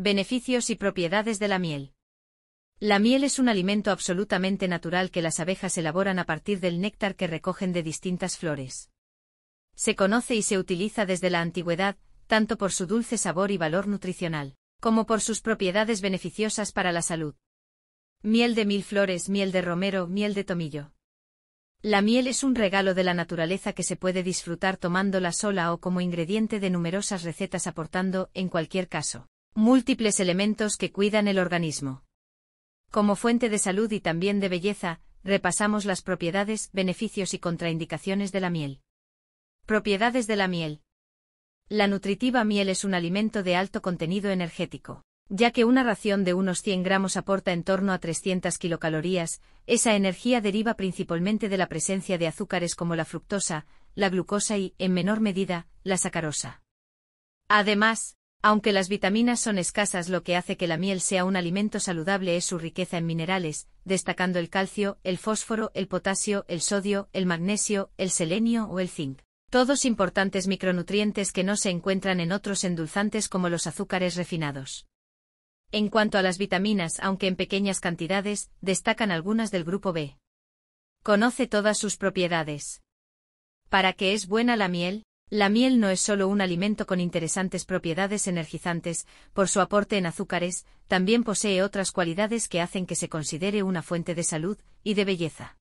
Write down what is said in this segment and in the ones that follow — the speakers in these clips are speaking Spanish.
Beneficios y propiedades de la miel. La miel es un alimento absolutamente natural que las abejas elaboran a partir del néctar que recogen de distintas flores. Se conoce y se utiliza desde la antigüedad, tanto por su dulce sabor y valor nutricional, como por sus propiedades beneficiosas para la salud. Miel de mil flores, miel de romero, miel de tomillo. La miel es un regalo de la naturaleza que se puede disfrutar tomándola sola o como ingrediente de numerosas recetas aportando, en cualquier caso, múltiples elementos que cuidan el organismo. Como fuente de salud y también de belleza, repasamos las propiedades, beneficios y contraindicaciones de la miel. Propiedades de la miel. La nutritiva miel es un alimento de alto contenido energético. Ya que una ración de unos 100 gramos aporta en torno a 300 kilocalorías, esa energía deriva principalmente de la presencia de azúcares como la fructosa, la glucosa y, en menor medida, la sacarosa. Además, aunque las vitaminas son escasas lo que hace que la miel sea un alimento saludable es su riqueza en minerales, destacando el calcio, el fósforo, el potasio, el sodio, el magnesio, el selenio o el zinc. Todos importantes micronutrientes que no se encuentran en otros endulzantes como los azúcares refinados. En cuanto a las vitaminas, aunque en pequeñas cantidades, destacan algunas del grupo B. Conoce todas sus propiedades. ¿Para qué es buena la miel? La miel no es solo un alimento con interesantes propiedades energizantes, por su aporte en azúcares, también posee otras cualidades que hacen que se considere una fuente de salud y de belleza.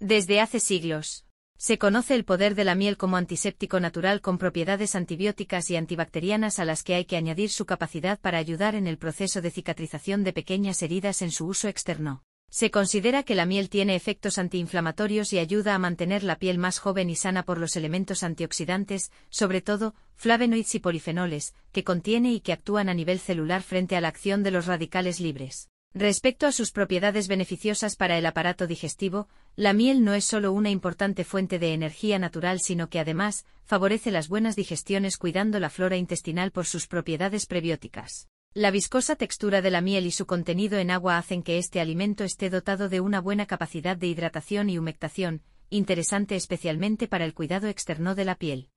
Desde hace siglos, se conoce el poder de la miel como antiséptico natural con propiedades antibióticas y antibacterianas a las que hay que añadir su capacidad para ayudar en el proceso de cicatrización de pequeñas heridas en su uso externo. Se considera que la miel tiene efectos antiinflamatorios y ayuda a mantener la piel más joven y sana por los elementos antioxidantes, sobre todo flavonoides y polifenoles, que contiene y que actúan a nivel celular frente a la acción de los radicales libres. Respecto a sus propiedades beneficiosas para el aparato digestivo, la miel no es solo una importante fuente de energía natural, sino que además favorece las buenas digestiones cuidando la flora intestinal por sus propiedades prebióticas. La viscosa textura de la miel y su contenido en agua hacen que este alimento esté dotado de una buena capacidad de hidratación y humectación, interesante especialmente para el cuidado externo de la piel.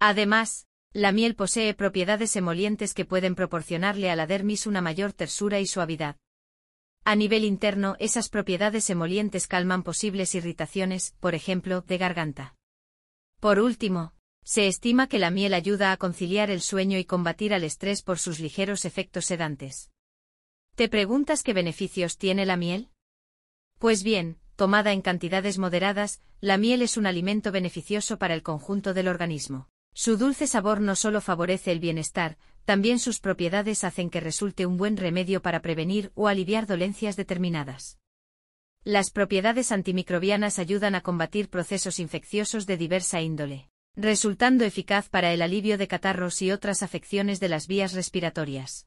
Además, la miel posee propiedades emolientes que pueden proporcionarle a la dermis una mayor tersura y suavidad. A nivel interno, esas propiedades emolientes calman posibles irritaciones, por ejemplo, de garganta. Por último, se estima que la miel ayuda a conciliar el sueño y combatir al estrés por sus ligeros efectos sedantes. ¿Te preguntas qué beneficios tiene la miel? Pues bien, tomada en cantidades moderadas, la miel es un alimento beneficioso para el conjunto del organismo. Su dulce sabor no solo favorece el bienestar, también sus propiedades hacen que resulte un buen remedio para prevenir o aliviar dolencias determinadas. Las propiedades antimicrobianas ayudan a combatir procesos infecciosos de diversa índole resultando eficaz para el alivio de catarros y otras afecciones de las vías respiratorias.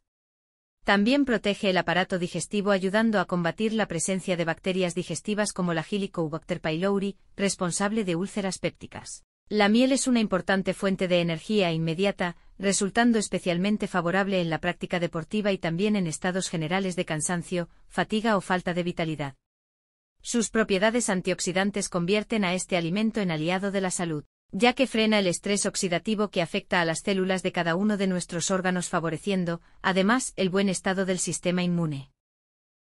También protege el aparato digestivo ayudando a combatir la presencia de bacterias digestivas como la Helicobacter pylori, responsable de úlceras pépticas. La miel es una importante fuente de energía inmediata, resultando especialmente favorable en la práctica deportiva y también en estados generales de cansancio, fatiga o falta de vitalidad. Sus propiedades antioxidantes convierten a este alimento en aliado de la salud ya que frena el estrés oxidativo que afecta a las células de cada uno de nuestros órganos favoreciendo, además, el buen estado del sistema inmune.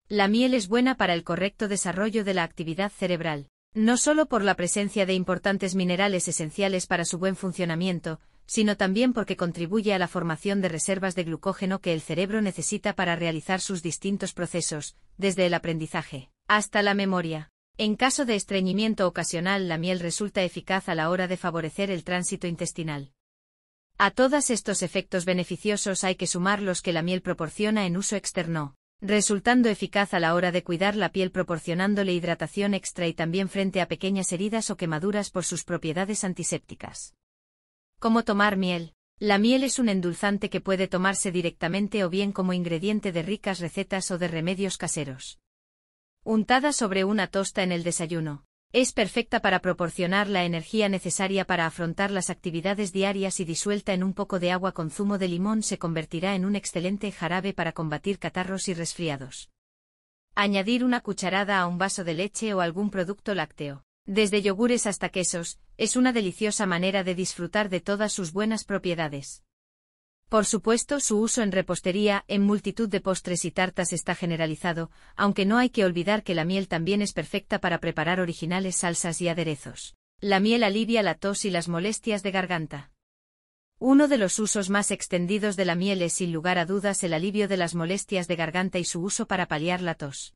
La miel es buena para el correcto desarrollo de la actividad cerebral, no solo por la presencia de importantes minerales esenciales para su buen funcionamiento, sino también porque contribuye a la formación de reservas de glucógeno que el cerebro necesita para realizar sus distintos procesos, desde el aprendizaje hasta la memoria. En caso de estreñimiento ocasional la miel resulta eficaz a la hora de favorecer el tránsito intestinal. A todos estos efectos beneficiosos hay que sumar los que la miel proporciona en uso externo, resultando eficaz a la hora de cuidar la piel proporcionándole hidratación extra y también frente a pequeñas heridas o quemaduras por sus propiedades antisépticas. ¿Cómo tomar miel? La miel es un endulzante que puede tomarse directamente o bien como ingrediente de ricas recetas o de remedios caseros untada sobre una tosta en el desayuno. Es perfecta para proporcionar la energía necesaria para afrontar las actividades diarias y disuelta en un poco de agua con zumo de limón se convertirá en un excelente jarabe para combatir catarros y resfriados. Añadir una cucharada a un vaso de leche o algún producto lácteo, desde yogures hasta quesos, es una deliciosa manera de disfrutar de todas sus buenas propiedades. Por supuesto, su uso en repostería, en multitud de postres y tartas está generalizado, aunque no hay que olvidar que la miel también es perfecta para preparar originales salsas y aderezos. La miel alivia la tos y las molestias de garganta. Uno de los usos más extendidos de la miel es sin lugar a dudas el alivio de las molestias de garganta y su uso para paliar la tos.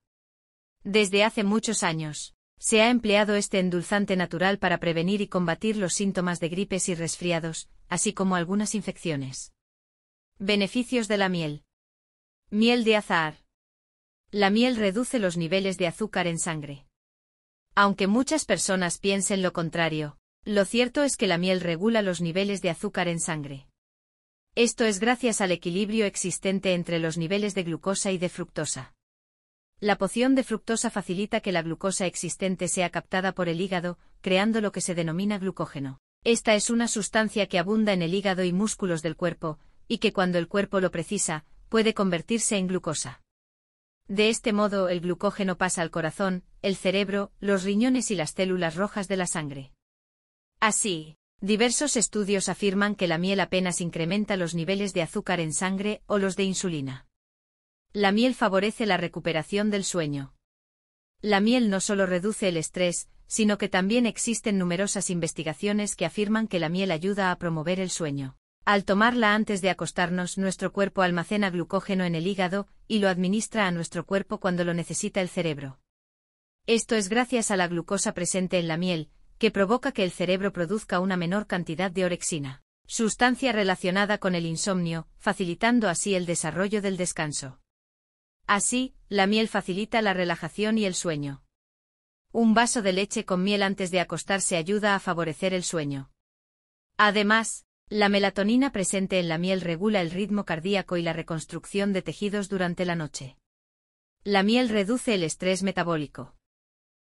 Desde hace muchos años, se ha empleado este endulzante natural para prevenir y combatir los síntomas de gripes y resfriados, así como algunas infecciones. Beneficios de la miel. Miel de azahar. La miel reduce los niveles de azúcar en sangre. Aunque muchas personas piensen lo contrario, lo cierto es que la miel regula los niveles de azúcar en sangre. Esto es gracias al equilibrio existente entre los niveles de glucosa y de fructosa. La poción de fructosa facilita que la glucosa existente sea captada por el hígado, creando lo que se denomina glucógeno. Esta es una sustancia que abunda en el hígado y músculos del cuerpo, y que cuando el cuerpo lo precisa, puede convertirse en glucosa. De este modo el glucógeno pasa al corazón, el cerebro, los riñones y las células rojas de la sangre. Así, diversos estudios afirman que la miel apenas incrementa los niveles de azúcar en sangre o los de insulina. La miel favorece la recuperación del sueño. La miel no solo reduce el estrés, sino que también existen numerosas investigaciones que afirman que la miel ayuda a promover el sueño. Al tomarla antes de acostarnos, nuestro cuerpo almacena glucógeno en el hígado y lo administra a nuestro cuerpo cuando lo necesita el cerebro. Esto es gracias a la glucosa presente en la miel, que provoca que el cerebro produzca una menor cantidad de orexina, sustancia relacionada con el insomnio, facilitando así el desarrollo del descanso. Así, la miel facilita la relajación y el sueño. Un vaso de leche con miel antes de acostarse ayuda a favorecer el sueño. Además, la melatonina presente en la miel regula el ritmo cardíaco y la reconstrucción de tejidos durante la noche. La miel reduce el estrés metabólico.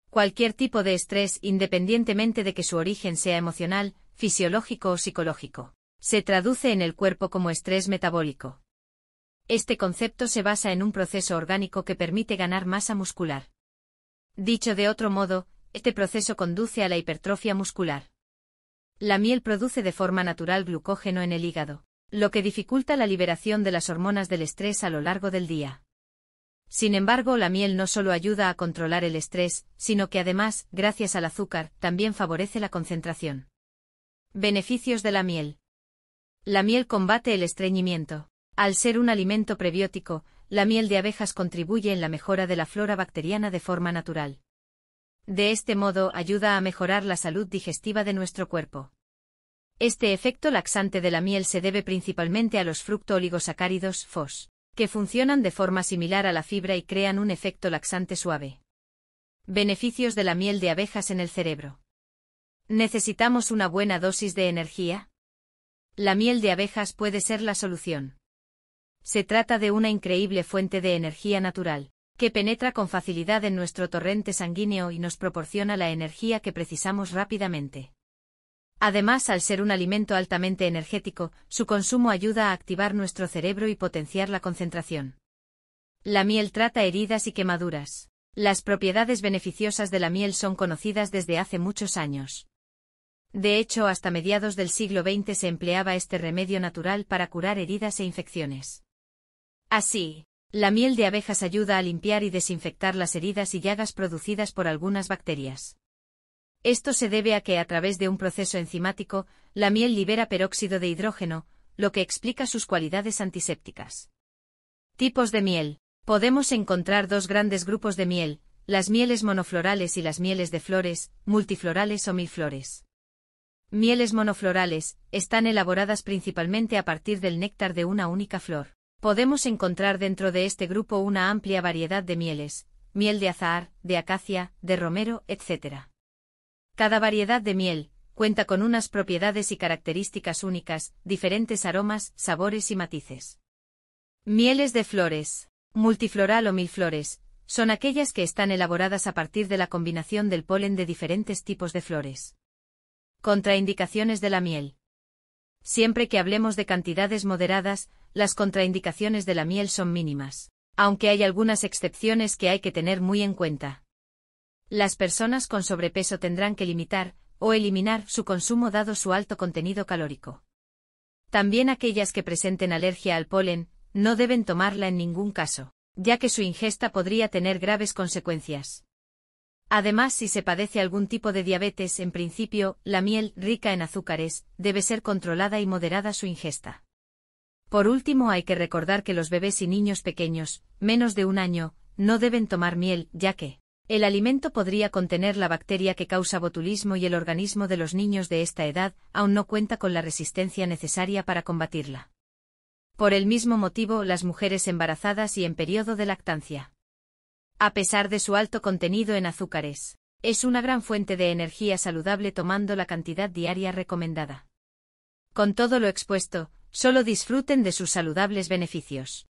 Cualquier tipo de estrés, independientemente de que su origen sea emocional, fisiológico o psicológico, se traduce en el cuerpo como estrés metabólico. Este concepto se basa en un proceso orgánico que permite ganar masa muscular. Dicho de otro modo, este proceso conduce a la hipertrofia muscular. La miel produce de forma natural glucógeno en el hígado, lo que dificulta la liberación de las hormonas del estrés a lo largo del día. Sin embargo, la miel no solo ayuda a controlar el estrés, sino que además, gracias al azúcar, también favorece la concentración. Beneficios de la miel. La miel combate el estreñimiento. Al ser un alimento prebiótico, la miel de abejas contribuye en la mejora de la flora bacteriana de forma natural. De este modo ayuda a mejorar la salud digestiva de nuestro cuerpo. Este efecto laxante de la miel se debe principalmente a los fructooligosacáridos FOS, que funcionan de forma similar a la fibra y crean un efecto laxante suave. Beneficios de la miel de abejas en el cerebro. ¿Necesitamos una buena dosis de energía? La miel de abejas puede ser la solución. Se trata de una increíble fuente de energía natural, que penetra con facilidad en nuestro torrente sanguíneo y nos proporciona la energía que precisamos rápidamente. Además, al ser un alimento altamente energético, su consumo ayuda a activar nuestro cerebro y potenciar la concentración. La miel trata heridas y quemaduras. Las propiedades beneficiosas de la miel son conocidas desde hace muchos años. De hecho, hasta mediados del siglo XX se empleaba este remedio natural para curar heridas e infecciones. Así, la miel de abejas ayuda a limpiar y desinfectar las heridas y llagas producidas por algunas bacterias. Esto se debe a que a través de un proceso enzimático, la miel libera peróxido de hidrógeno, lo que explica sus cualidades antisépticas. Tipos de miel. Podemos encontrar dos grandes grupos de miel, las mieles monoflorales y las mieles de flores, multiflorales o milflores. Mieles monoflorales, están elaboradas principalmente a partir del néctar de una única flor. Podemos encontrar dentro de este grupo una amplia variedad de mieles, miel de azahar, de acacia, de romero, etc. Cada variedad de miel cuenta con unas propiedades y características únicas, diferentes aromas, sabores y matices. Mieles de flores, multifloral o mil flores, son aquellas que están elaboradas a partir de la combinación del polen de diferentes tipos de flores. Contraindicaciones de la miel. Siempre que hablemos de cantidades moderadas, las contraindicaciones de la miel son mínimas, aunque hay algunas excepciones que hay que tener muy en cuenta. Las personas con sobrepeso tendrán que limitar o eliminar su consumo dado su alto contenido calórico. También aquellas que presenten alergia al polen, no deben tomarla en ningún caso, ya que su ingesta podría tener graves consecuencias. Además, si se padece algún tipo de diabetes, en principio, la miel, rica en azúcares, debe ser controlada y moderada su ingesta. Por último hay que recordar que los bebés y niños pequeños, menos de un año, no deben tomar miel, ya que el alimento podría contener la bacteria que causa botulismo y el organismo de los niños de esta edad aún no cuenta con la resistencia necesaria para combatirla. Por el mismo motivo, las mujeres embarazadas y en periodo de lactancia. A pesar de su alto contenido en azúcares, es una gran fuente de energía saludable tomando la cantidad diaria recomendada. Con todo lo expuesto, Solo disfruten de sus saludables beneficios.